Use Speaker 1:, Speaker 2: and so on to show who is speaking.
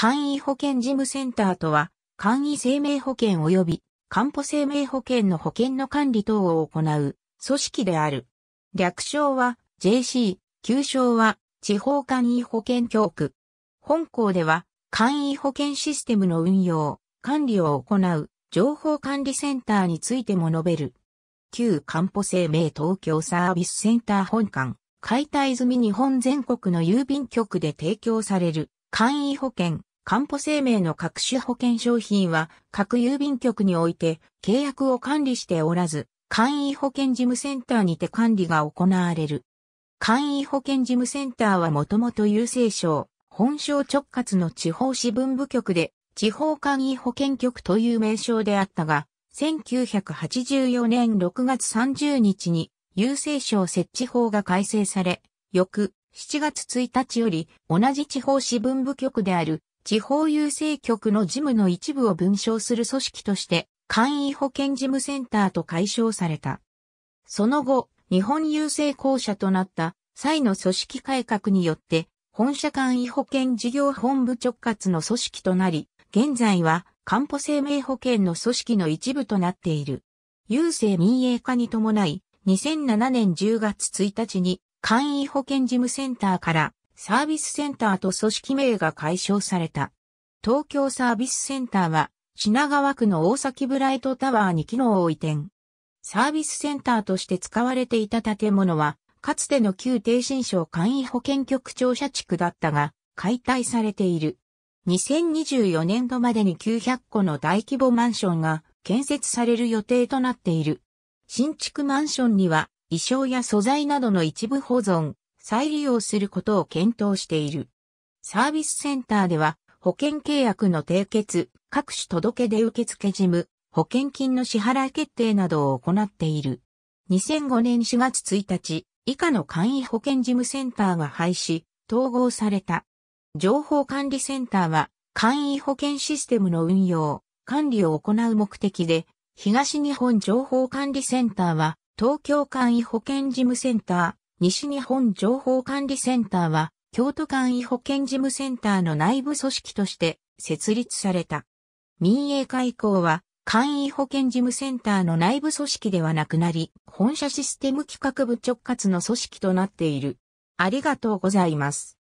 Speaker 1: 簡易保険事務センターとは、簡易生命保険及び、漢方生命保険の保険の管理等を行う、組織である。略称は JC、旧称は地方簡易保険協区。本校では、簡易保険システムの運用、管理を行う、情報管理センターについても述べる。旧漢方生命東京サービスセンター本館、解体済み日本全国の郵便局で提供される簡易保険、かんぽ生命の各種保険商品は各郵便局において契約を管理しておらず、簡易保険事務センターにて管理が行われる。簡易保険事務センターはもともと郵政省、本省直轄の地方支分部局で、地方簡易保険局という名称であったが、1984年6月30日に郵政省設置法が改正され、翌7月1日より同じ地方支分部局である地方郵政局の事務の一部を分章する組織として、簡易保険事務センターと解消された。その後、日本郵政公社となった際の組織改革によって、本社簡易保険事業本部直轄の組織となり、現在は、かんぽ生命保険の組織の一部となっている。郵政民営化に伴い、2007年10月1日に、簡易保険事務センターからサービスセンターと組織名が解消された。東京サービスセンターは品川区の大崎ブライトタワーに機能を移転。サービスセンターとして使われていた建物は、かつての旧低新省簡易保健局庁舎地区だったが、解体されている。2024年度までに900個の大規模マンションが建設される予定となっている。新築マンションには、衣装や素材などの一部保存、再利用することを検討している。サービスセンターでは、保険契約の締結、各種届出受付事務、保険金の支払い決定などを行っている。2005年4月1日、以下の簡易保険事務センターが廃止、統合された。情報管理センターは、簡易保険システムの運用、管理を行う目的で、東日本情報管理センターは、東京簡易保険事務センター、西日本情報管理センターは、京都簡易保健事務センターの内部組織として設立された。民営化以降は、簡易保健事務センターの内部組織ではなくなり、本社システム企画部直轄の組織となっている。ありがとうございます。